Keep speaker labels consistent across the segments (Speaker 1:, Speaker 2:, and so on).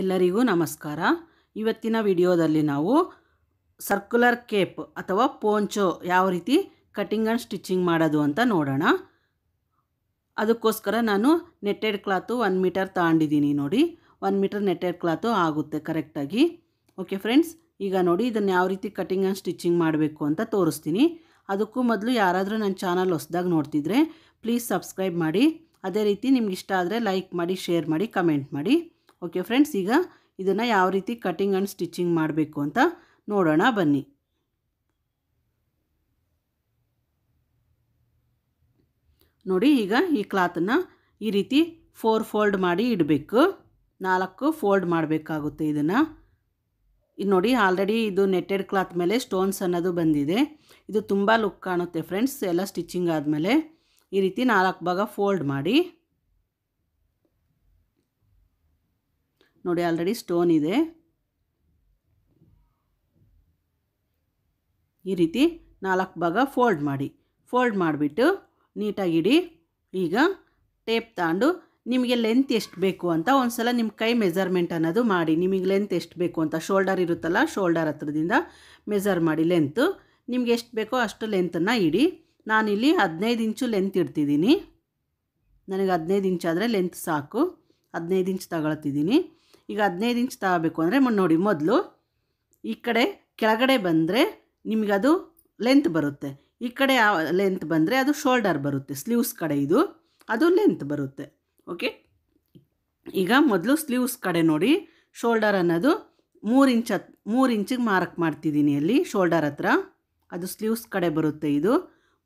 Speaker 1: ಎಲ್ಲರಿಗೂ ನಮಸ್ಕಾರ ಇವತ್ತಿನ ವಿಡಿಯೋದಲ್ಲಿ ನಾವು ಸರ್ಕ್ಯುಲರ್ ಕೇಪ್ ಅಥವಾ ಪೋಂಚೋ ಯಾವ ರೀತಿ ಕಟಿಂಗ್ ಆ್ಯಂಡ್ ಸ್ಟಿಚಿಂಗ್ ಮಾಡೋದು ಅಂತ ನೋಡೋಣ ಅದಕ್ಕೋಸ್ಕರ ನಾನು ನೆಟ್ಟೆಡ್ ಕ್ಲಾತು ಒನ್ ಮೀಟರ್ ತಗೊಂಡಿದ್ದೀನಿ ನೋಡಿ ಒನ್ ಮೀಟರ್ ನೆಟ್ಟೆಡ್ ಕ್ಲಾತು ಆಗುತ್ತೆ ಕರೆಕ್ಟಾಗಿ ಓಕೆ ಫ್ರೆಂಡ್ಸ್ ಈಗ ನೋಡಿ ಇದನ್ನು ಯಾವ ರೀತಿ ಕಟಿಂಗ್ ಆ್ಯಂಡ್ ಸ್ಟಿಚಿಂಗ್ ಮಾಡಬೇಕು ಅಂತ ತೋರಿಸ್ತೀನಿ ಅದಕ್ಕೂ ಮೊದಲು ಯಾರಾದರೂ ನನ್ನ ಚಾನಲ್ ಹೊಸ್ದಾಗಿ ನೋಡ್ತಿದ್ರೆ ಪ್ಲೀಸ್ ಸಬ್ಸ್ಕ್ರೈಬ್ ಮಾಡಿ ಅದೇ ರೀತಿ ನಿಮ್ಗೆ ಇಷ್ಟ ಆದರೆ ಲೈಕ್ ಮಾಡಿ ಶೇರ್ ಮಾಡಿ ಕಮೆಂಟ್ ಮಾಡಿ ಓಕೆ ಫ್ರೆಂಡ್ಸ್ ಈಗ ಇದನ್ನು ಯಾವ ರೀತಿ ಕಟಿಂಗ್ ಆ್ಯಂಡ್ ಸ್ಟಿಚಿಂಗ್ ಮಾಡಬೇಕು ಅಂತ ನೋಡೋಣ ಬನ್ನಿ ನೋಡಿ ಈಗ ಈ ಕ್ಲಾತನ್ನು ಈ ರೀತಿ ಫೋರ್ ಫೋಲ್ಡ್ ಮಾಡಿ ಇಡಬೇಕು ನಾಲ್ಕು ಫೋಲ್ಡ್ ಮಾಡಬೇಕಾಗುತ್ತೆ ಇದನ್ನು ಇದು ನೋಡಿ ಆಲ್ರೆಡಿ ಇದು ನೆಟ್ಟೆಡ್ ಕ್ಲಾತ್ ಮೇಲೆ ಸ್ಟೋನ್ಸ್ ಅನ್ನೋದು ಬಂದಿದೆ ಇದು ತುಂಬ ಲುಕ್ ಕಾಣುತ್ತೆ ಫ್ರೆಂಡ್ಸ್ ಎಲ್ಲ ಸ್ಟಿಚಿಂಗ್ ಆದಮೇಲೆ ಈ ರೀತಿ ನಾಲ್ಕು ಭಾಗ ಫೋಲ್ಡ್ ಮಾಡಿ ನೋಡಿ ಆಲ್ರೆಡಿ ಸ್ಟೋನ್ ಇದೆ ಈ ರೀತಿ ನಾಲ್ಕು ಭಾಗ ಫೋಲ್ಡ್ ಮಾಡಿ ಫೋಲ್ಡ್ ಮಾಡಿಬಿಟ್ಟು ನೀಟಾಗಿ ಇಡಿ ಈಗ ಟೇಪ್ ತಗೊಂಡು ನಿಮಗೆ ಲೆಂತ್ ಎಷ್ಟು ಬೇಕು ಅಂತ ಒಂದು ಸಲ ನಿಮ್ಮ ಕೈ ಮೆಜರ್ಮೆಂಟ್ ಅನ್ನೋದು ಮಾಡಿ ನಿಮಗೆ ಲೆಂತ್ ಎಷ್ಟು ಬೇಕು ಅಂತ ಶೋಲ್ಡರ್ ಇರುತ್ತಲ್ಲ ಶೋಲ್ಡರ್ ಹತ್ರದಿಂದ ಮೆಜರ್ ಮಾಡಿ ಲೆಂತು ನಿಮ್ಗೆ ಎಷ್ಟು ಬೇಕೋ ಅಷ್ಟು ಲೆಂತನ್ನು ಇಡಿ ನಾನಿಲ್ಲಿ ಹದಿನೈದು ಇಂಚು ಲೆಂತ್ ಇಡ್ತಿದ್ದೀನಿ ನನಗೆ ಹದಿನೈದು ಇಂಚಾದರೆ ಲೆಂತ್ ಸಾಕು ಹದಿನೈದು ಇಂಚ್ ತಗೊಳ್ತಿದ್ದೀನಿ ಈಗ ಹದಿನೈದು ಇಂಚ್ ತಗೋಬೇಕು ಅಂದರೆ ನೋಡಿ ಮೊದಲು ಈ ಕಡೆ ಕೆಳಗಡೆ ಬಂದರೆ ನಿಮಗದು ಲೆಂತ್ ಬರುತ್ತೆ ಈ ಕಡೆ ಲೆಂತ್ ಬಂದರೆ ಅದು ಶೋಲ್ಡರ್ ಬರುತ್ತೆ ಸ್ಲೀವ್ಸ್ ಕಡೆ ಇದು ಅದು ಲೆಂತ್ ಬರುತ್ತೆ ಓಕೆ ಈಗ ಮೊದಲು ಸ್ಲೀವ್ಸ್ ಕಡೆ ನೋಡಿ ಶೋಲ್ಡರ್ ಅನ್ನೋದು ಮೂರು ಇಂಚ್ ಹತ್ ಮೂರು ಇಂಚಿಗೆ ಮಾರ್ಕ್ ಮಾಡ್ತಿದ್ದೀನಿ ಅಲ್ಲಿ ಶೋಲ್ಡರ್ ಹತ್ರ ಅದು ಸ್ಲೀವ್ಸ್ ಕಡೆ ಬರುತ್ತೆ ಇದು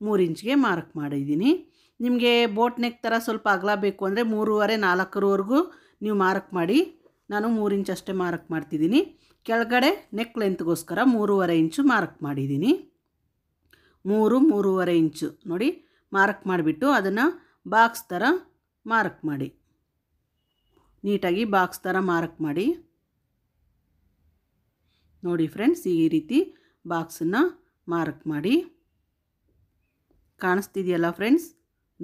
Speaker 1: ಮೂರು ಇಂಚ್ಗೆ ಮಾರ್ಕ್ ಮಾಡಿದ್ದೀನಿ ನಿಮಗೆ ಬೋಟ್ ನೆಕ್ ಥರ ಸ್ವಲ್ಪ ಅಗಲ ಬೇಕು ಅಂದರೆ ಮೂರುವರೆ ನಾಲ್ಕರವರೆಗೂ ನೀವು ಮಾರ್ಕ್ ಮಾಡಿ ನಾನು ಮೂರು ಇಂಚ್ ಅಷ್ಟೇ ಮಾರ್ಕ್ ಮಾಡ್ತಿದ್ದೀನಿ ಕೆಳಗಡೆ ನೆಕ್ ಲೆಂತ್ಗೋಸ್ಕರ ಮೂರುವರೆ ಇಂಚು ಮಾರ್ಕ್ ಮಾಡಿದ್ದೀನಿ ಮೂರು ಮೂರುವರೆ ಇಂಚು ನೋಡಿ ಮಾರ್ಕ್ ಮಾಡಿಬಿಟ್ಟು ಅದನ್ನು ಬಾಕ್ಸ್ ಥರ ಮಾರ್ಕ್ ಮಾಡಿ ನೀಟಾಗಿ ಬಾಕ್ಸ್ ಥರ ಮಾರ್ಕ್ ಮಾಡಿ ನೋಡಿ ಫ್ರೆಂಡ್ಸ್ ಈ ರೀತಿ ಬಾಕ್ಸನ್ನು ಮಾರ್ಕ್ ಮಾಡಿ ಕಾಣಿಸ್ತಿದೆಯಲ್ಲ ಫ್ರೆಂಡ್ಸ್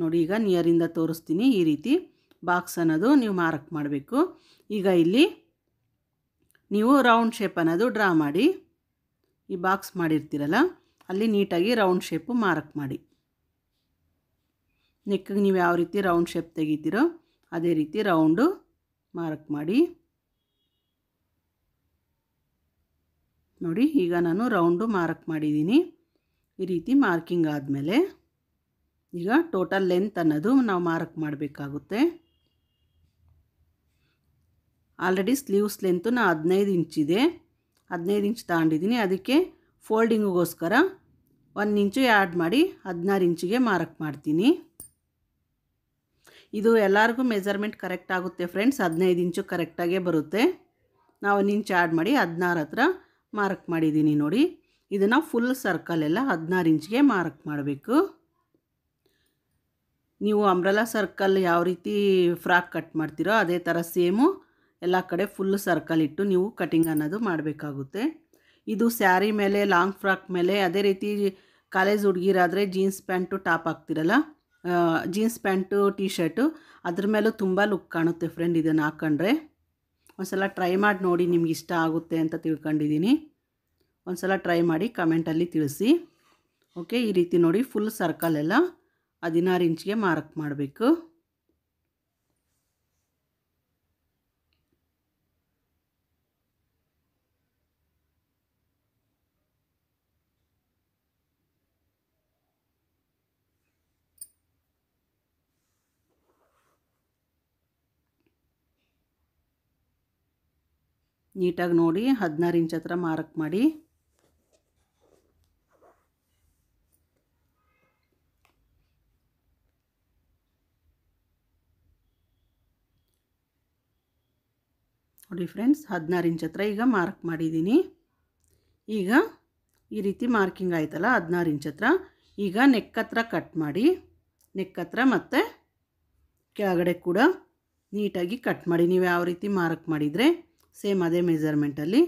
Speaker 1: ನೋಡಿ ಈಗ ನಿಯರಿಂದ ತೋರಿಸ್ತೀನಿ ಈ ರೀತಿ ಬಾಕ್ಸ್ ಅನ್ನೋದು ನೀವು ಮಾರ್ಕ್ ಮಾಡಬೇಕು ಈಗ ಇಲ್ಲಿ ನೀವು ರೌಂಡ್ ಶೇಪ್ ಅನ್ನೋದು ಡ್ರಾ ಮಾಡಿ ಈ ಬಾಕ್ಸ್ ಮಾಡಿರ್ತೀರಲ್ಲ ಅಲ್ಲಿ ನೀಟಾಗಿ ರೌಂಡ್ ಶೇಪು ಮಾರ್ಕ್ ಮಾಡಿ ನೆಕ್ಕಿಗೆ ನೀವು ಯಾವ ರೀತಿ ರೌಂಡ್ ಶೇಪ್ ತೆಗಿತೀರೋ ಅದೇ ರೀತಿ ರೌಂಡು ಮಾರ್ಕ್ ಮಾಡಿ ನೋಡಿ ಈಗ ನಾನು ರೌಂಡು ಮಾರ್ಕ್ ಮಾಡಿದ್ದೀನಿ ಈ ರೀತಿ ಮಾರ್ಕಿಂಗ್ ಆದಮೇಲೆ ಈಗ ಟೋಟಲ್ ಲೆಂತ್ ಅನ್ನೋದು ನಾವು ಮಾರ್ಕ್ ಮಾಡಬೇಕಾಗುತ್ತೆ ಆಲ್ರೆಡಿ ಸ್ಲೀವ್ಸ್ ಲೆಂತು ನಾ ಹದಿನೈದು ಇಂಚಿದೆ ಹದಿನೈದು ಇಂಚ್ ತಗೊಂಡಿದ್ದೀನಿ ಅದಕ್ಕೆ ಫೋಲ್ಡಿಂಗಿಗೋಸ್ಕರ ಒಂದು ಇಂಚು ಆ್ಯಡ್ ಮಾಡಿ ಹದಿನಾರು ಇಂಚಿಗೆ ಮಾರಕ್ ಮಾಡ್ತೀನಿ ಇದು ಎಲ್ಲರಿಗೂ ಮೆಜರ್ಮೆಂಟ್ ಕರೆಕ್ಟ್ ಆಗುತ್ತೆ ಫ್ರೆಂಡ್ಸ್ ಹದಿನೈದು ಇಂಚು ಕರೆಕ್ಟಾಗೇ ಬರುತ್ತೆ ನಾವು ಒಂದು ಇಂಚು ಆ್ಯಡ್ ಮಾಡಿ ಹದಿನಾರು ಹತ್ರ ಮಾರ್ಕ್ ಮಾಡಿದ್ದೀನಿ ನೋಡಿ ಇದನ್ನು ಫುಲ್ ಸರ್ಕಲ್ ಎಲ್ಲ ಹದಿನಾರು ಇಂಚಿಗೆ ಮಾರ್ಕ್ ಮಾಡಬೇಕು ನೀವು ಅಂಬ್ರಲಾ ಸರ್ಕಲ್ ಯಾವ ರೀತಿ ಫ್ರಾಕ್ ಕಟ್ ಮಾಡ್ತೀರೋ ಅದೇ ಥರ ಸೇಮು ಎಲ್ಲ ಕಡೆ ಫುಲ್ ಸರ್ಕಲ್ ಇಟ್ಟು ನೀವು ಕಟಿಂಗ್ ಅನ್ನೋದು ಮಾಡಬೇಕಾಗುತ್ತೆ ಇದು ಸ್ಯಾರಿ ಮೇಲೆ ಲಾಂಗ್ ಫ್ರಾಕ್ ಮೇಲೆ ಅದೇ ರೀತಿ ಕಾಲೇಜ್ ಹುಡುಗಿರಾದರೆ ಜೀನ್ಸ್ ಪ್ಯಾಂಟು ಟಾಪ್ ಹಾಕ್ತಿರಲ್ಲ ಜೀನ್ಸ್ ಪ್ಯಾಂಟು ಟೀ ಶರ್ಟು ಅದ್ರ ಮೇಲೂ ತುಂಬ ಲುಕ್ ಕಾಣುತ್ತೆ ಫ್ರೆಂಡ್ ಇದನ್ನು ಹಾಕ್ಕೊಂಡ್ರೆ ಒಂದ್ಸಲ ಟ್ರೈ ಮಾಡಿ ನೋಡಿ ನಿಮ್ಗೆ ಇಷ್ಟ ಆಗುತ್ತೆ ಅಂತ ತಿಳ್ಕೊಂಡಿದ್ದೀನಿ ಒಂದ್ಸಲ ಟ್ರೈ ಮಾಡಿ ಕಮೆಂಟಲ್ಲಿ ತಿಳಿಸಿ ಓಕೆ ಈ ರೀತಿ ನೋಡಿ ಫುಲ್ ಸರ್ಕಲ್ ಎಲ್ಲ ಹದಿನಾರು ಇಂಚಿಗೆ ಮಾರ್ಕ್ ಮಾಡಬೇಕು ನೀಟಾಗಿ ನೋಡಿ ಹದಿನಾರು ಇಂಚ್ ಹತ್ರ ಮಾರ್ಕ್ ಮಾಡಿ ನೋಡಿ ಫ್ರೆಂಡ್ಸ್ ಹದಿನಾರು ಇಂಚ್ ಹತ್ರ ಈಗ ಮಾರ್ಕ್ ಮಾಡಿದ್ದೀನಿ ಈಗ ಈ ರೀತಿ ಮಾರ್ಕಿಂಗ್ ಆಯ್ತಲ್ಲ ಹದಿನಾರು ಇಂಚ್ ಹತ್ರ ಈಗ ನೆಕ್ ಹತ್ರ ಕಟ್ ಮಾಡಿ ನೆಕ್ ಹತ್ರ ಮತ್ತು ಕೆಳಗಡೆ ಕೂಡ ನೀಟಾಗಿ ಕಟ್ ಮಾಡಿ ನೀವು ಯಾವ ರೀತಿ ಮಾರ್ಕ್ ಮಾಡಿದರೆ ಸೇಮ್ ಅದೇ ಮೆಜರ್ಮೆಂಟಲ್ಲಿ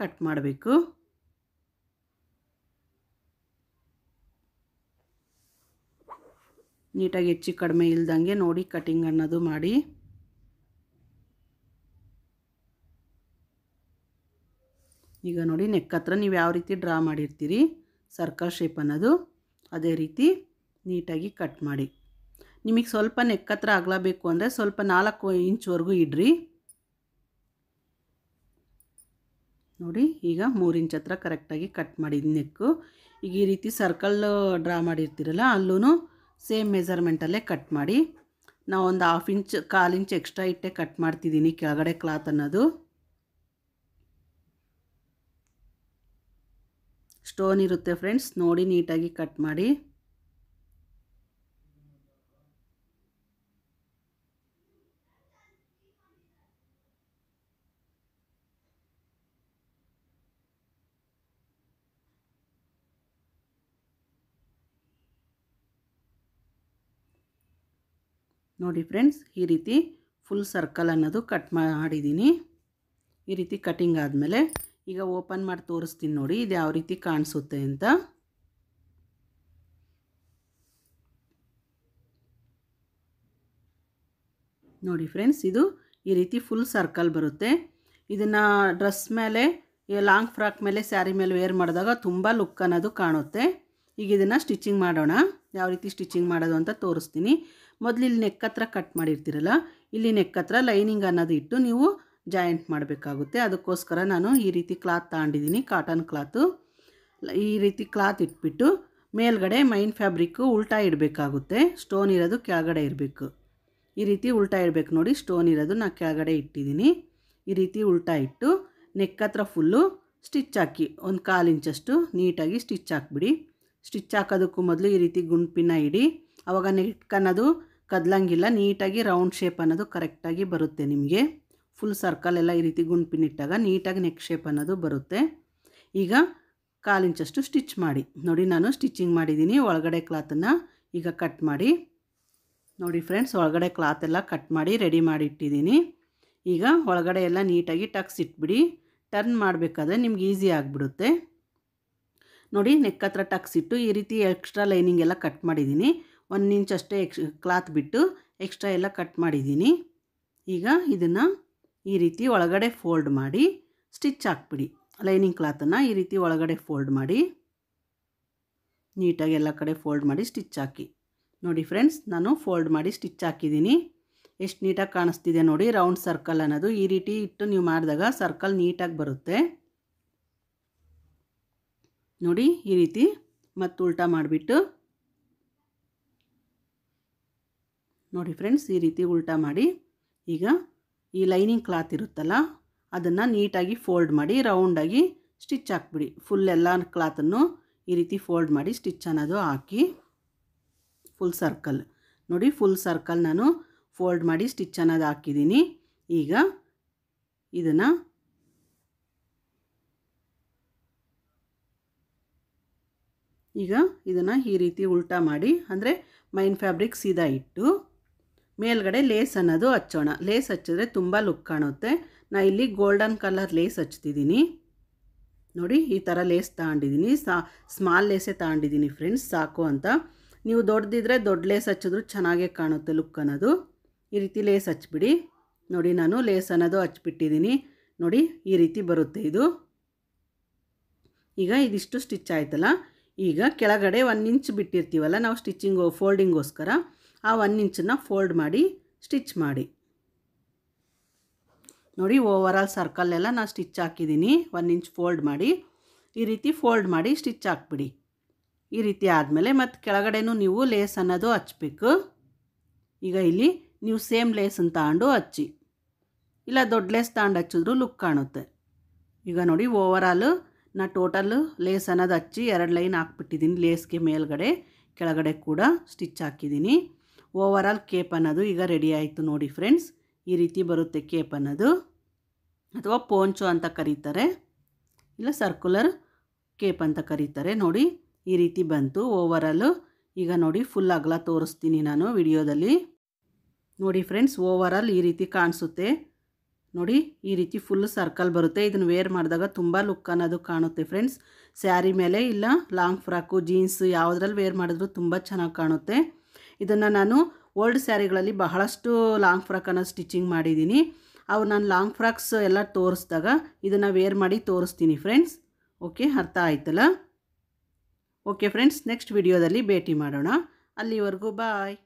Speaker 1: ಕಟ್ ಮಾಡಬೇಕು ನೀಟಾಗಿ ಹೆಚ್ಚು ಕಡಿಮೆ ಇಲ್ದಂಗೆ ನೋಡಿ ಕಟಿಂಗ್ ಅನ್ನೋದು ಮಾಡಿ ಈಗ ನೋಡಿ ನೆಕ್ ಹತ್ರ ನೀವು ಯಾವ ರೀತಿ ಡ್ರಾ ಮಾಡಿರ್ತೀರಿ ಸರ್ಕಲ್ ಶೇಪ್ ಅನ್ನೋದು ಅದೇ ರೀತಿ ನೀಟಾಗಿ ಕಟ್ ಮಾಡಿ ನಿಮಗೆ ಸ್ವಲ್ಪ ನೆಕ್ ಹತ್ರ ಆಗಲಬೇಕು ಅಂದರೆ ಸ್ವಲ್ಪ ನಾಲ್ಕು ಇಂಚ್ವರೆಗೂ ಇಡ್ರಿ ನೋಡಿ ಈಗ ಮೂರು ಇಂಚ್ ಹತ್ರ ಕರೆಕ್ಟಾಗಿ ಕಟ್ ಮಾಡಿದ್ದು ನೆಕ್ಕು ಈಗ ಈ ರೀತಿ ಸರ್ಕಲ್ ಡ್ರಾ ಮಾಡಿರ್ತೀರಲ್ಲ ಅಲ್ಲೂ ಸೇಮ್ ಮೆಜರ್ಮೆಂಟಲ್ಲೇ ಕಟ್ ಮಾಡಿ ನಾವು ಒಂದು ಹಾಫ್ ಇಂಚ್ ಕಾಲು ಇಂಚ್ ಎಕ್ಸ್ಟ್ರಾ ಇಟ್ಟೆ ಕಟ್ ಮಾಡ್ತಿದ್ದೀನಿ ಕೆಳಗಡೆ ಕ್ಲಾತ್ ಅನ್ನೋದು ಸ್ಟೋನ್ ಇರುತ್ತೆ ಫ್ರೆಂಡ್ಸ್ ನೋಡಿ ನೀಟಾಗಿ ಕಟ್ ಮಾಡಿ ನೋಡಿ ಫ್ರೆಂಡ್ಸ್ ಈ ರೀತಿ ಫುಲ್ ಸರ್ಕಲ್ ಅನ್ನೋದು ಕಟ್ ಮಾಡಿದ್ದೀನಿ ಈ ರೀತಿ ಕಟಿಂಗ್ ಆದಮೇಲೆ ಈಗ ಓಪನ್ ಮಾಡಿ ತೋರಿಸ್ತೀನಿ ನೋಡಿ ಇದು ಯಾವ ರೀತಿ ಕಾಣಿಸುತ್ತೆ ಅಂತ ನೋಡಿ ಫ್ರೆಂಡ್ಸ್ ಇದು ಈ ರೀತಿ ಫುಲ್ ಸರ್ಕಲ್ ಬರುತ್ತೆ ಇದನ್ನು ಡ್ರೆಸ್ ಮೇಲೆ ಲಾಂಗ್ ಫ್ರಾಕ್ ಮೇಲೆ ಸ್ಯಾರಿ ಮೇಲೆ ವೇರ್ ಮಾಡಿದಾಗ ತುಂಬ ಲುಕ್ ಅನ್ನೋದು ಕಾಣುತ್ತೆ ಈಗ ಇದನ್ನು ಸ್ಟಿಚಿಂಗ್ ಮಾಡೋಣ ಯಾವ ರೀತಿ ಸ್ಟಿಚಿಂಗ್ ಮಾಡೋದು ಅಂತ ತೋರಿಸ್ತೀನಿ ಮೊದಲು ಇಲ್ಲಿ ನೆಕ್ ಹತ್ರ ಕಟ್ ಮಾಡಿರ್ತೀರಲ್ಲ ಇಲ್ಲಿ ನೆಕ್ ಹತ್ರ ಲೈನಿಂಗ್ ಅನ್ನೋದು ಇಟ್ಟು ನೀವು ಜಾಯಿಂಟ್ ಮಾಡಬೇಕಾಗುತ್ತೆ ಅದಕ್ಕೋಸ್ಕರ ನಾನು ಈ ರೀತಿ ಕ್ಲಾತ್ ತಗೊಂಡಿದ್ದೀನಿ ಕಾಟನ್ ಕ್ಲಾತು ಈ ರೀತಿ ಕ್ಲಾತ್ ಇಟ್ಬಿಟ್ಟು ಮೇಲ್ಗಡೆ ಮೈನ್ ಫ್ಯಾಬ್ರಿಕ್ಕು ಉಲ್ಟಾ ಇಡಬೇಕಾಗುತ್ತೆ ಸ್ಟೋನ್ ಇರೋದು ಕೆಳಗಡೆ ಇರಬೇಕು ಈ ರೀತಿ ಉಲ್ಟಾ ಇಡಬೇಕು ನೋಡಿ ಸ್ಟೋನ್ ಇರೋದು ನಾನು ಕೆಳಗಡೆ ಇಟ್ಟಿದ್ದೀನಿ ಈ ರೀತಿ ಉಲ್ಟಾ ಇಟ್ಟು ನೆಕ್ ಹತ್ರ ಫುಲ್ಲು ಸ್ಟಿಚ್ ಹಾಕಿ ಒಂದು ಕಾಲು ಇಂಚಷ್ಟು ನೀಟಾಗಿ ಸ್ಟಿಚ್ ಹಾಕ್ಬಿಡಿ ಸ್ಟಿಚ್ ಹಾಕೋದಕ್ಕೂ ಮೊದಲು ಈ ರೀತಿ ಗುಂಪಿನ ಇಡಿ ಆವಾಗ ನೆಕ್ ಅನ್ನೋದು ಕದಲಂಗಿಲ್ಲ ನೀಟಾಗಿ ರೌಂಡ್ ಶೇಪ್ ಅನ್ನೋದು ಕರೆಕ್ಟಾಗಿ ಬರುತ್ತೆ ನಿಮಗೆ ಫುಲ್ ಸರ್ಕಲ್ ಎಲ್ಲ ಈ ರೀತಿ ಗುಂಪಿನಿಟ್ಟಾಗ ನೀಟಾಗಿ ನೆಕ್ ಶೇಪ್ ಅನ್ನೋದು ಬರುತ್ತೆ ಈಗ ಕಾಲಿಂಚಷ್ಟು ಸ್ಟಿಚ್ ಮಾಡಿ ನೋಡಿ ನಾನು ಸ್ಟಿಚಿಂಗ್ ಮಾಡಿದ್ದೀನಿ ಒಳಗಡೆ ಕ್ಲಾತನ್ನು ಈಗ ಕಟ್ ಮಾಡಿ ನೋಡಿ ಫ್ರೆಂಡ್ಸ್ ಒಳಗಡೆ ಕ್ಲಾತೆಲ್ಲ ಕಟ್ ಮಾಡಿ ರೆಡಿ ಮಾಡಿ ಇಟ್ಟಿದ್ದೀನಿ ಈಗ ಒಳಗಡೆ ಎಲ್ಲ ನೀಟಾಗಿ ಟಕ್ಸ್ ಇಟ್ಬಿಡಿ ಟರ್ನ್ ಮಾಡಬೇಕಾದ್ರೆ ನಿಮ್ಗೆ ಈಸಿ ಆಗಿಬಿಡುತ್ತೆ ನೋಡಿ ನೆಕ್ ಹತ್ರ ಟಕ್ಸ್ ಇಟ್ಟು ಈ ರೀತಿ ಎಕ್ಸ್ಟ್ರಾ ಲೈನಿಂಗ್ ಎಲ್ಲ ಕಟ್ ಮಾಡಿದ್ದೀನಿ ಒನ್ ಇಂಚ್ ಅಷ್ಟೇ ಎಕ್ಸ್ ಕ್ಲಾತ್ ಬಿಟ್ಟು ಎಕ್ಸ್ಟ್ರಾ ಎಲ್ಲ ಕಟ್ ಮಾಡಿದ್ದೀನಿ ಈಗ ಇದನ್ನು ಈ ರೀತಿ ಒಳಗಡೆ ಫೋಲ್ಡ್ ಮಾಡಿ ಸ್ಟಿಚ್ ಹಾಕ್ಬಿಡಿ ಲೈನಿಂಗ್ ಕ್ಲಾತನ್ನು ಈ ರೀತಿ ಒಳಗಡೆ ಫೋಲ್ಡ್ ಮಾಡಿ ನೀಟಾಗಿ ಎಲ್ಲ ಕಡೆ ಫೋಲ್ಡ್ ಮಾಡಿ ಸ್ಟಿಚ್ ಹಾಕಿ ನೋಡಿ ಫ್ರೆಂಡ್ಸ್ ನಾನು ಫೋಲ್ಡ್ ಮಾಡಿ ಸ್ಟಿಚ್ ಹಾಕಿದ್ದೀನಿ ಎಷ್ಟು ನೀಟಾಗಿ ಕಾಣಿಸ್ತಿದೆ ನೋಡಿ ರೌಂಡ್ ಸರ್ಕಲ್ ಅನ್ನೋದು ಈ ರೀತಿ ಇಟ್ಟು ನೀವು ಮಾಡಿದಾಗ ಸರ್ಕಲ್ ನೀಟಾಗಿ ಬರುತ್ತೆ ನೋಡಿ ಈ ರೀತಿ ಮತ್ತು ಉಲ್ಟಾ ಮಾಡಿಬಿಟ್ಟು ನೋಡಿ ಫ್ರೆಂಡ್ಸ್ ಈ ರೀತಿ ಉಲ್ಟಾ ಮಾಡಿ ಈಗ ಈ ಲೈನಿಂಗ್ ಕ್ಲಾತ್ ಇರುತ್ತಲ್ಲ ಅದನ್ನು ನೀಟಾಗಿ ಫೋಲ್ಡ್ ಮಾಡಿ ರೌಂಡಾಗಿ ಸ್ಟಿಚ್ ಹಾಕ್ಬಿಡಿ ಫುಲ್ ಎಲ್ಲ ಕ್ಲಾತನ್ನು ಈ ರೀತಿ ಫೋಲ್ಡ್ ಮಾಡಿ ಸ್ಟಿಚ್ ಅನ್ನೋದು ಹಾಕಿ ಫುಲ್ ಸರ್ಕಲ್ ನೋಡಿ ಫುಲ್ ಸರ್ಕಲ್ ನಾನು ಫೋಲ್ಡ್ ಮಾಡಿ ಸ್ಟಿಚ್ ಅನ್ನೋದು ಹಾಕಿದ್ದೀನಿ ಈಗ ಇದನ್ನು ಈಗ ಇದನ್ನು ಈ ರೀತಿ ಉಲ್ಟಾ ಮಾಡಿ ಅಂದರೆ ಮೈನ್ ಫ್ಯಾಬ್ರಿಕ್ ಸೀದಾ ಇಟ್ಟು ಮೇಲ್ಗಡೆ ಲೇಸ್ ಅನ್ನೋದು ಹಚ್ಚೋಣ ಲೇಸ್ ಹಚ್ಚಿದ್ರೆ ತುಂಬ ಲುಕ್ ಕಾಣುತ್ತೆ ನಾ ಇಲ್ಲಿ ಗೋಲ್ಡನ್ ಕಲರ್ ಲೇಸ್ ಹಚ್ತಿದ್ದೀನಿ ನೋಡಿ ಈ ಥರ ಲೇಸ್ ತಗೊಂಡಿದ್ದೀನಿ ಸಾ ಸ್ಮಾಲ್ ಲೇಸೇ ತಗೊಂಡಿದ್ದೀನಿ ಫ್ರೆಂಡ್ಸ್ ಸಾಕು ಅಂತ ನೀವು ದೊಡ್ಡದಿದ್ರೆ ದೊಡ್ಡ ಲೇಸ್ ಹಚ್ಚಿದ್ರು ಚೆನ್ನಾಗೇ ಕಾಣುತ್ತೆ ಲುಕ್ ಅನ್ನೋದು ಈ ರೀತಿ ಲೇಸ್ ಹಚ್ಬಿಡಿ ನೋಡಿ ನಾನು ಲೇಸ್ ಅನ್ನೋದು ಹಚ್ಬಿಟ್ಟಿದ್ದೀನಿ ನೋಡಿ ಈ ರೀತಿ ಬರುತ್ತೆ ಇದು ಈಗ ಇದಿಷ್ಟು ಸ್ಟಿಚ್ ಆಯ್ತಲ್ಲ ಈಗ ಕೆಳಗಡೆ ಒಂದು ಇಂಚ್ ಬಿಟ್ಟಿರ್ತೀವಲ್ಲ ನಾವು ಸ್ಟಿಚ್ಚಿಂಗ್ ಫೋಲ್ಡಿಂಗೋಸ್ಕರ ಆ ಒನ್ ಇಂಚನ್ನು ಫೋಲ್ಡ್ ಮಾಡಿ ಸ್ಟಿಚ್ ಮಾಡಿ ನೋಡಿ ಓವರ್ ಆಲ್ ಸರ್ಕಲ್ಲೆಲ್ಲ ನಾನು ಸ್ಟಿಚ್ ಹಾಕಿದ್ದೀನಿ ಒನ್ ಇಂಚ್ ಫೋಲ್ಡ್ ಮಾಡಿ ಈ ರೀತಿ ಫೋಲ್ಡ್ ಮಾಡಿ ಸ್ಟಿಚ್ ಹಾಕ್ಬಿಡಿ ಈ ರೀತಿ ಆದಮೇಲೆ ಮತ್ತು ಕೆಳಗಡೆನೂ ನೀವು ಲೇಸ್ ಅನ್ನೋದು ಹಚ್ಬೇಕು ಈಗ ಇಲ್ಲಿ ನೀವು ಸೇಮ್ ಲೇಸನ್ನು ತಗೊಂಡು ಹಚ್ಚಿ ಇಲ್ಲ ದೊಡ್ಡ ಲೇಸ್ ತಗೊಂಡು ಹಚ್ಚಿದ್ರು ಲುಕ್ ಕಾಣುತ್ತೆ ಈಗ ನೋಡಿ ಓವರ್ ನಾನು ನಾ ಟೋಟಲ್ ಲೇಸ್ ಅನ್ನೋದು ಹಚ್ಚಿ ಎರಡು ಲೈನ್ ಹಾಕ್ಬಿಟ್ಟಿದ್ದೀನಿ ಲೇಸ್ಗೆ ಮೇಲ್ಗಡೆ ಕೆಳಗಡೆ ಕೂಡ ಸ್ಟಿಚ್ ಹಾಕಿದ್ದೀನಿ ಓವರ್ ಆಲ್ ಕೇಪ್ ಅನ್ನೋದು ಈಗ ರೆಡಿ ಆಯಿತು ನೋಡಿ ಫ್ರೆಂಡ್ಸ್ ಈ ರೀತಿ ಬರುತ್ತೆ ಕೇಪ್ ಅನ್ನೋದು ಅಥವಾ ಪೋಂಚು ಅಂತ ಕರೀತಾರೆ ಇಲ್ಲ ಸರ್ಕ್ಯುಲರ್ ಕೇಪ್ ಅಂತ ಕರೀತಾರೆ ನೋಡಿ ಈ ರೀತಿ ಬಂತು ಓವರ್ ಈಗ ನೋಡಿ ಫುಲ್ ಅಗಲ ತೋರಿಸ್ತೀನಿ ನಾನು ವಿಡಿಯೋದಲ್ಲಿ ನೋಡಿ ಫ್ರೆಂಡ್ಸ್ ಓವರ್ ಈ ರೀತಿ ಕಾಣಿಸುತ್ತೆ ನೋಡಿ ಈ ರೀತಿ ಫುಲ್ ಸರ್ಕಲ್ ಬರುತ್ತೆ ಇದನ್ನು ವೇರ್ ಮಾಡಿದಾಗ ತುಂಬ ಲುಕ್ ಅನ್ನೋದು ಕಾಣುತ್ತೆ ಫ್ರೆಂಡ್ಸ್ ಸ್ಯಾರಿ ಮೇಲೆ ಇಲ್ಲ ಲಾಂಗ್ ಫ್ರಾಕು ಜೀನ್ಸ್ ಯಾವುದ್ರಲ್ಲಿ ವೇರ್ ಮಾಡಿದ್ರು ತುಂಬ ಚೆನ್ನಾಗಿ ಕಾಣುತ್ತೆ ಇದನ್ನು ನಾನು ಓಲ್ಡ್ ಸ್ಯಾರಿಗಳಲ್ಲಿ ಬಹಳಷ್ಟು ಲಾಂಗ್ ಫ್ರಾಕನ್ನು ಸ್ಟಿಚಿಂಗ್ ಮಾಡಿದ್ದೀನಿ ಅವು ನಾನು ಲಾಂಗ್ ಫ್ರಾಕ್ಸ್ ಎಲ್ಲ ತೋರಿಸಿದಾಗ ಇದನ್ನು ವೇರ್ ಮಾಡಿ ತೋರಿಸ್ತೀನಿ ಫ್ರೆಂಡ್ಸ್ ಓಕೆ ಅರ್ಥ ಆಯ್ತಲ್ಲ ಓಕೆ ಫ್ರೆಂಡ್ಸ್ ನೆಕ್ಸ್ಟ್ ವಿಡಿಯೋದಲ್ಲಿ ಭೇಟಿ ಮಾಡೋಣ ಅಲ್ಲಿವರೆಗೂ ಬಾಯ್